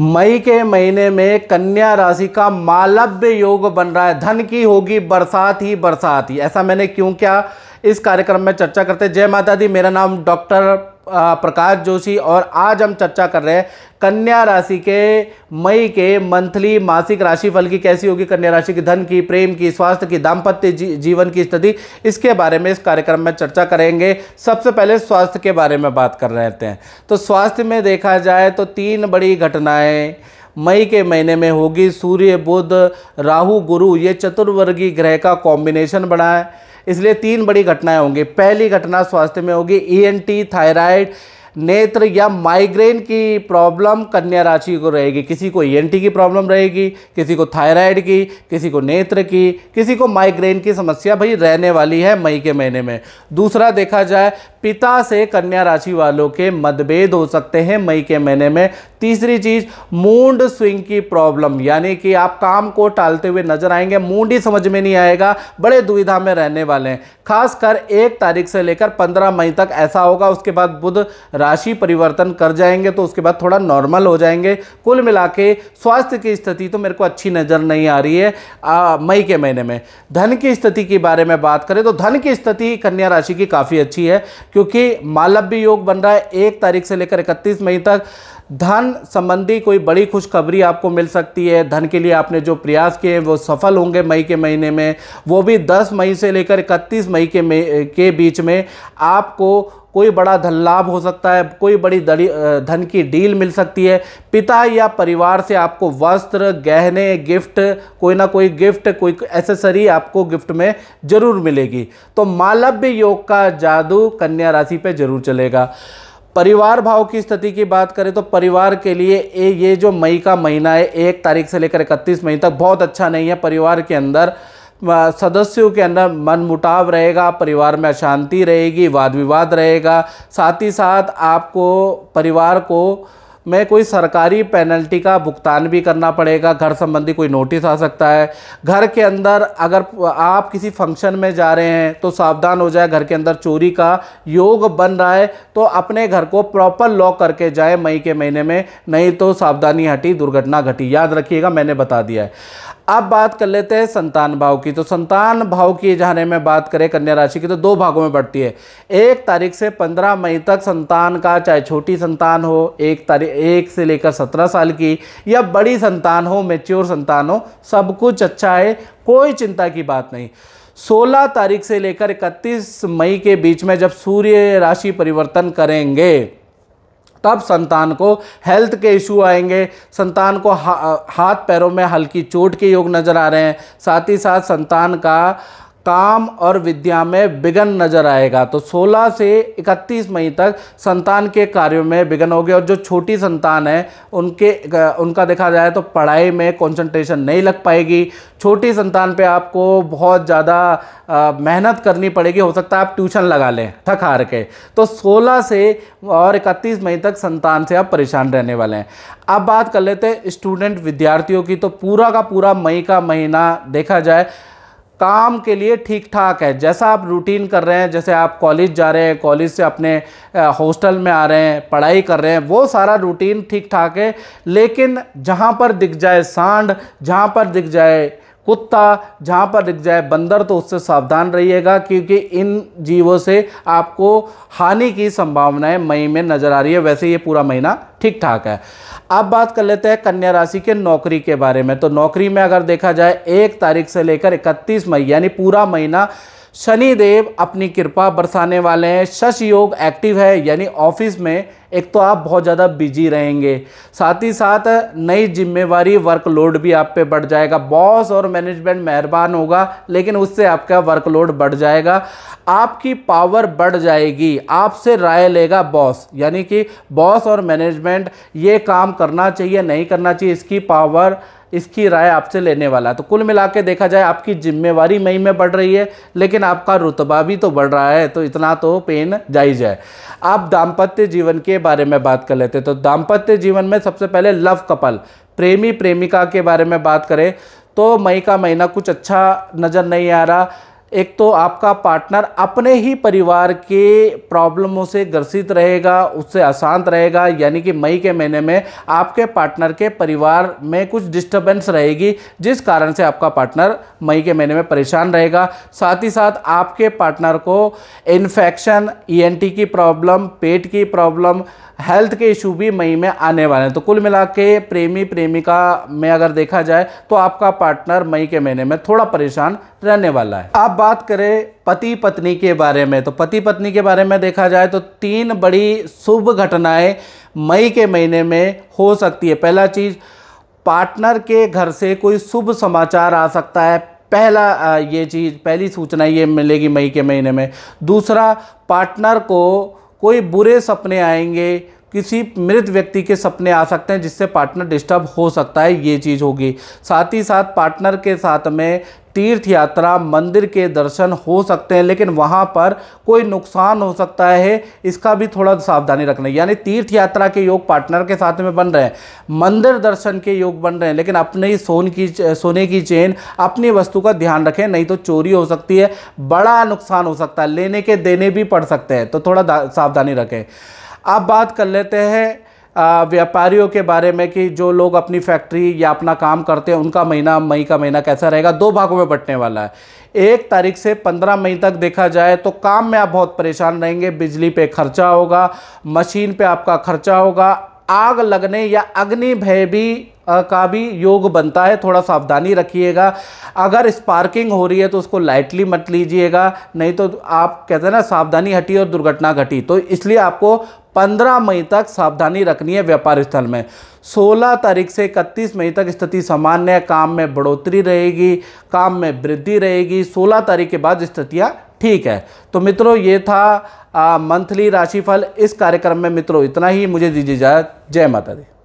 मई के महीने में कन्या राशि का मालव्य योग बन रहा है धन की होगी बरसात ही बरसात ही ऐसा मैंने क्यों क्या इस कार्यक्रम में चर्चा करते जय माता दी मेरा नाम डॉक्टर प्रकाश जोशी और आज हम चर्चा कर रहे हैं कन्या राशि के मई के मंथली मासिक राशिफल की कैसी होगी कन्या राशि की धन की प्रेम की स्वास्थ्य की दाम्पत्य जी, जीवन की स्थिति इसके बारे में इस कार्यक्रम में चर्चा करेंगे सबसे पहले स्वास्थ्य के बारे में बात कर रहे थे तो स्वास्थ्य में देखा जाए तो तीन बड़ी घटनाएँ मई के महीने में होगी सूर्य बुध राहु गुरु ये चतुर्वर्गीय ग्रह का कॉम्बिनेशन बना है इसलिए तीन बड़ी घटनाएं होंगी पहली घटना स्वास्थ्य में होगी ईएनटी e थायराइड नेत्र या माइग्रेन की प्रॉब्लम कन्या राशि को रहेगी किसी को ई e की प्रॉब्लम रहेगी किसी को थायराइड की किसी को नेत्र की किसी को माइग्रेन की समस्या भाई रहने वाली है मई के महीने में दूसरा देखा जाए पिता से कन्या राशि वालों के मतभेद हो सकते हैं मई के महीने में तीसरी चीज मूड स्विंग की प्रॉब्लम यानी कि आप काम को टालते हुए नजर आएंगे मूड ही समझ में नहीं आएगा बड़े दुविधा में रहने वाले हैं खासकर एक तारीख से लेकर पंद्रह मई तक ऐसा होगा उसके बाद बुध राशि परिवर्तन कर जाएंगे तो उसके बाद थोड़ा नॉर्मल हो जाएंगे कुल मिला के स्वास्थ्य की स्थिति तो मेरे को अच्छी नज़र नहीं आ रही है मई के महीने में धन की स्थिति के बारे में बात करें तो धन की स्थिति कन्या राशि की काफ़ी अच्छी है क्योंकि मालव्य योग बन रहा है एक तारीख से लेकर इकतीस मई तक धन संबंधी कोई बड़ी खुशखबरी आपको मिल सकती है धन के लिए आपने जो प्रयास किए हैं वो सफल होंगे मई के महीने में वो भी 10 मई से लेकर 31 मई के के बीच में आपको कोई बड़ा धन लाभ हो सकता है कोई बड़ी धन की डील मिल सकती है पिता या परिवार से आपको वस्त्र गहने गिफ्ट कोई ना कोई गिफ्ट कोई एसेसरी आपको गिफ्ट में जरूर मिलेगी तो मालव्य योग का जादू कन्या राशि पर जरूर चलेगा परिवार भाव की स्थिति की बात करें तो परिवार के लिए ए, ये जो मई का महीना है एक तारीख से लेकर इकतीस मई तक बहुत अच्छा नहीं है परिवार के अंदर सदस्यों के अंदर मनमुटाव रहेगा परिवार में अशांति रहेगी वाद विवाद रहेगा साथ ही साथ आपको परिवार को में कोई सरकारी पेनल्टी का भुगतान भी करना पड़ेगा घर संबंधी कोई नोटिस आ सकता है घर के अंदर अगर आप किसी फंक्शन में जा रहे हैं तो सावधान हो जाए घर के अंदर चोरी का योग बन रहा है तो अपने घर को प्रॉपर लॉक करके जाए मई के महीने में नहीं तो सावधानी हटी दुर्घटना घटी याद रखिएगा मैंने बता दिया है अब बात कर लेते हैं संतान भाव की तो संतान भाव की जाने में बात करें कन्या राशि की तो दो भागों में बढ़ती है एक तारीख से पंद्रह मई तक संतान का चाहे छोटी संतान हो एक तारीख एक से लेकर सत्रह साल की या बड़ी संतान हो मेच्योर संतान हो सब कुछ अच्छा है कोई चिंता की बात नहीं 16 तारीख से लेकर 31 मई के बीच में जब सूर्य राशि परिवर्तन करेंगे तब संतान को हेल्थ के इशू आएंगे संतान को हा, हाथ पैरों में हल्की चोट के योग नज़र आ रहे हैं साथ ही साथ संतान का काम और विद्या में विघन नजर आएगा तो 16 से 31 मई तक संतान के कार्यों में विघन गया और जो छोटी संतान है उनके उनका देखा जाए तो पढ़ाई में कंसंट्रेशन नहीं लग पाएगी छोटी संतान पे आपको बहुत ज़्यादा मेहनत करनी पड़ेगी हो सकता है आप ट्यूशन लगा लें थक हार के तो 16 से और 31 मई तक संतान से आप परेशान रहने वाले हैं अब बात कर लेते हैं स्टूडेंट विद्यार्थियों की तो पूरा का पूरा मई का महीना देखा जाए काम के लिए ठीक ठाक है जैसा आप रूटीन कर रहे हैं जैसे आप कॉलेज जा रहे हैं कॉलेज से अपने हॉस्टल में आ रहे हैं पढ़ाई कर रहे हैं वो सारा रूटीन ठीक ठाक है लेकिन जहाँ पर दिख जाए सांड जहाँ पर दिख जाए कुत्ता जहाँ पर दिख जाए बंदर तो उससे सावधान रहिएगा क्योंकि इन जीवों से आपको हानि की संभावनाएं मई में नज़र आ रही है वैसे ये पूरा महीना ठीक ठाक है अब बात कर लेते हैं कन्या राशि के नौकरी के बारे में तो नौकरी में अगर देखा जाए एक तारीख से लेकर इकतीस मई यानी पूरा महीना शनिदेव अपनी कृपा बरसाने वाले हैं शश योग एक्टिव है यानी ऑफिस में एक तो आप बहुत ज़्यादा बिजी रहेंगे साथ ही साथ नई जिम्मेवारी वर्कलोड भी आप पे बढ़ जाएगा बॉस और मैनेजमेंट मेहरबान होगा लेकिन उससे आपका वर्कलोड बढ़ जाएगा आपकी पावर बढ़ जाएगी आपसे राय लेगा बॉस यानी कि बॉस और मैनेजमेंट ये काम करना चाहिए नहीं करना चाहिए इसकी पावर इसकी राय आपसे लेने वाला तो कुल मिला के देखा जाए आपकी जिम्मेवारी मई में बढ़ रही है लेकिन आपका रुतबा भी तो बढ़ रहा है तो इतना तो पेन जाइज है जाए आप दाम्पत्य जीवन के बारे में बात कर लेते तो दाम्पत्य जीवन में सबसे पहले लव कपल प्रेमी प्रेमिका के बारे में बात करें तो मई का महीना कुछ अच्छा नज़र नहीं आ रहा एक तो आपका पार्टनर अपने ही परिवार के प्रॉब्लमों से ग्रसित रहेगा उससे अशांत रहेगा यानी कि मई के महीने में आपके पार्टनर के परिवार में कुछ डिस्टर्बेंस रहेगी जिस कारण से आपका पार्टनर मई के महीने में परेशान रहेगा साथ ही साथ आपके पार्टनर को इन्फेक्शन ई e की प्रॉब्लम पेट की प्रॉब्लम हेल्थ के इशू भी मई में आने वाले हैं तो कुल मिला के प्रेमी प्रेमिका में अगर देखा जाए तो आपका पार्टनर मई के महीने में थोड़ा परेशान रहने वाला है आप बात करें पति पत्नी के बारे में तो पति पत्नी के बारे में देखा जाए तो तीन बड़ी शुभ घटनाएं मई के महीने में हो सकती है पहला चीज़ पार्टनर के घर से कोई शुभ समाचार आ सकता है पहला ये चीज़ पहली सूचना ये मिलेगी मई के महीने में दूसरा पार्टनर को कोई बुरे सपने आएंगे किसी मृत व्यक्ति के सपने आ सकते हैं जिससे पार्टनर डिस्टर्ब हो सकता है ये चीज़ होगी साथ ही साथ पार्टनर के साथ में तीर्थ यात्रा मंदिर के दर्शन हो सकते हैं लेकिन वहाँ पर कोई नुकसान हो सकता है इसका भी थोड़ा सावधानी रखना यानी तीर्थ यात्रा के योग पार्टनर के साथ में बन रहे हैं मंदिर दर्शन के योग बन रहे हैं लेकिन अपने ही सोन की सोने की चेन अपनी वस्तु का ध्यान रखें नहीं तो चोरी हो सकती है बड़ा नुकसान हो सकता है लेने के देने भी पड़ सकते हैं तो थोड़ा सावधानी रखें आप बात कर लेते हैं व्यापारियों के बारे में कि जो लोग अपनी फैक्ट्री या अपना काम करते हैं उनका महीना मई का महीना कैसा रहेगा दो भागों में बटने वाला है एक तारीख से पंद्रह मई तक देखा जाए तो काम में आप बहुत परेशान रहेंगे बिजली पे खर्चा होगा मशीन पे आपका खर्चा होगा आग लगने या अग्नि भय भी का भी योग बनता है थोड़ा सावधानी रखिएगा अगर स्पार्किंग हो रही है तो उसको लाइटली मत लीजिएगा नहीं तो आप कहते हैं ना सावधानी हटी और दुर्घटना घटी तो इसलिए आपको 15 मई तक सावधानी रखनी है व्यापार स्थल में 16 तारीख से 31 मई तक स्थिति सामान्य काम में बढ़ोतरी रहेगी काम में वृद्धि रहेगी 16 तारीख के बाद स्थितियाँ ठीक है तो मित्रों ये था मंथली राशिफल इस कार्यक्रम में मित्रों इतना ही मुझे दीजिए जाए जय माता दी